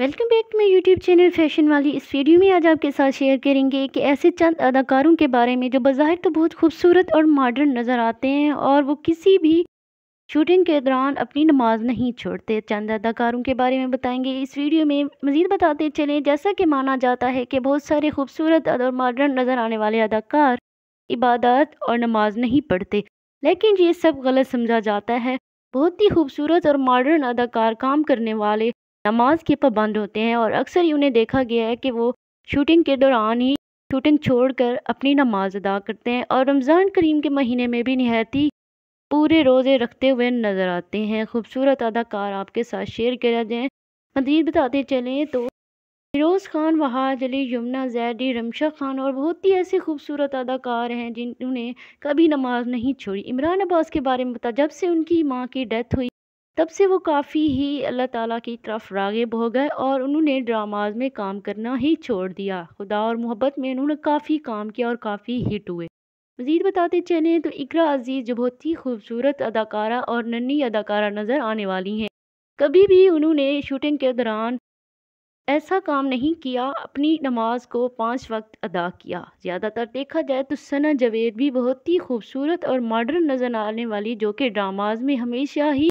welcome back to my YouTube channel fashion वाली इस video में आज आपके साथ शेयर करेंगे कि ऐसे चंद अदाकारों के बारे में जो बाहर तो बहुत खूबसूरत और मॉडर्न नज़र आते हैं और वो किसी भी शूटिंग के दौरान अपनी नमाज नहीं छोड़ते चंद अदाकारों के बारे में बताएंगे इस वीडियो में मज़ीद बताते चलें जैसा कि माना जाता है कि बहुत सारे खूबसूरत और मॉडर्न नज़र आने वाले अदाकार इबादत और नमाज नहीं पढ़ते लेकिन ये सब गलत समझा जाता है बहुत ही खूबसूरत और मॉडर्न अदाकार काम करने वाले नमाज के पाबंद होते हैं और अक्सर ही उन्हें देखा गया है कि वो शूटिंग के दौरान ही शूटिंग छोड़कर अपनी नमाज अदा करते हैं और रमज़ान करीम के महीने में भी नहायती ही पूरे रोज़े रखते हुए नज़र आते हैं खूबसूरत अदाकार आपके साथ शेयर किया जाए मजीद बताते चलें तो फिरोज़ खान वहाज अली यमुना जैदी रमशा खान और बहुत ही ऐसे खूबसूरत अदाकार हैं जिन्होंने कभी नमाज नहीं छोड़ी इमरान अब्बास के बारे में बता जब से उनकी माँ की डेथ हुई तब से वो काफ़ी ही अल्लाह ताला की तरफ रागब हो गए और उन्होंने ड्रामाज में काम करना ही छोड़ दिया खुदा और मोहब्बत में उन्होंने काफ़ी काम किया और काफ़ी हिट हुए मज़ीद बताते चलें तो इकरा अजीज़ जो बहुत ही खूबसूरत अदाकारा और नन्ही अदाकारा नज़र आने वाली हैं कभी भी उन्होंने शूटिंग के दौरान ऐसा काम नहीं किया अपनी नमाज को पाँच वक्त अदा किया ज़्यादातर देखा जाए तो सना जवेद भी बहुत ही खूबसूरत और मॉडर्न नज़र आने वाली जो कि ड्रामाज में हमेशा ही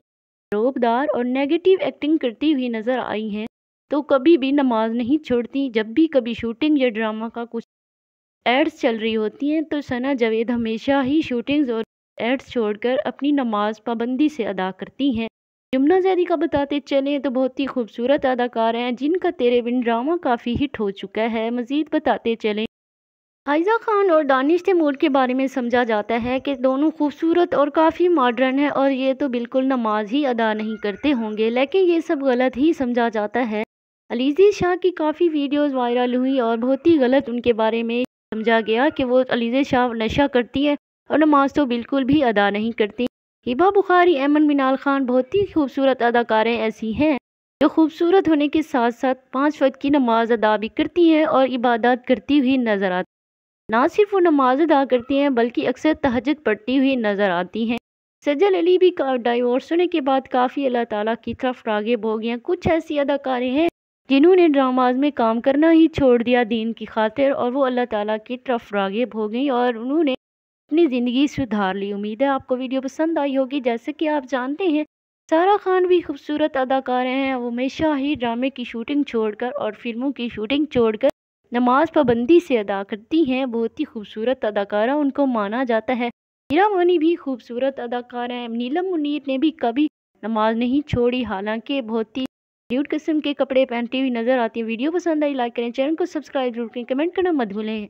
रोबदार और नेगेटिव एक्टिंग करती हुई नज़र आई हैं तो कभी भी नमाज नहीं छोड़ती जब भी कभी शूटिंग या ड्रामा का कुछ एड्स चल रही होती हैं तो सना जावेद हमेशा ही शूटिंग्स और एड्स छोड़कर अपनी नमाज पाबंदी से अदा करती हैं यमुना जैदी का बताते चलें तो बहुत ही खूबसूरत अदाकार हैं जिनका तेरे बिन ड्रामा काफ़ी हिट हो चुका है मज़ीद बताते चलें आयजा खान और दानिश तैमूर के बारे में समझा जाता है कि दोनों खूबसूरत और काफ़ी मॉडर्न है और ये तो बिल्कुल नमाज ही अदा नहीं करते होंगे लेकिन ये सब गलत ही समझा जाता है अलीजी शाह की काफ़ी वीडियोस वायरल हुई और बहुत ही गलत उनके बारे में समझा गया कि वो अलीजे शाह नशा करती है और नमाज तो बिल्कुल भी अदा नहीं करती हिबा बुखारी एमन मिनाल खान बहुत ही खूबसूरत अदाकारें ऐसी हैं जो खूबसूरत होने के साथ साथ पाँच वक्त की नमाज अदा भी करती हैं और इबादत करती हुई नजर आती ना सिर्फ वो नमाज अदा करती हैं बल्कि अक्सर तहजद पढ़ती हुई नज़र आती हैं सजल अली भी डाइवोर्स होने के बाद काफ़ी अल्लाह ताला की तरफ रागिब हो गए कुछ ऐसी अदाकारें हैं जिन्होंने ड्रामाज में काम करना ही छोड़ दिया दीन की खातिर और वो अल्लाह ताला की तरफ रागिब हो गई और उन्होंने अपनी ज़िंदगी सुधार ली उम्मीद है आपको वीडियो पसंद आई होगी जैसे कि आप जानते हैं सारा खान भी खूबसूरत अदाकारें हैं वो हमेशा ही ड्रामे की शूटिंग छोड़कर और फिल्मों की शूटिंग छोड़कर नमाज पाबंदी से अदा करती हैं बहुत ही खूबसूरत अदाकारा उनको माना जाता है हीरा मोनी भी खूबसूरत अदाकारा हैं नीलम मुनीर ने भी कभी नमाज नहीं छोड़ी हालांकि बहुत ही न्यूट किस्म के कपड़े पहनती हुई नजर आती है वीडियो पसंद आई लाइक करें चैनल को सब्सक्राइब जरूर करें कमेंट करना मत भूलें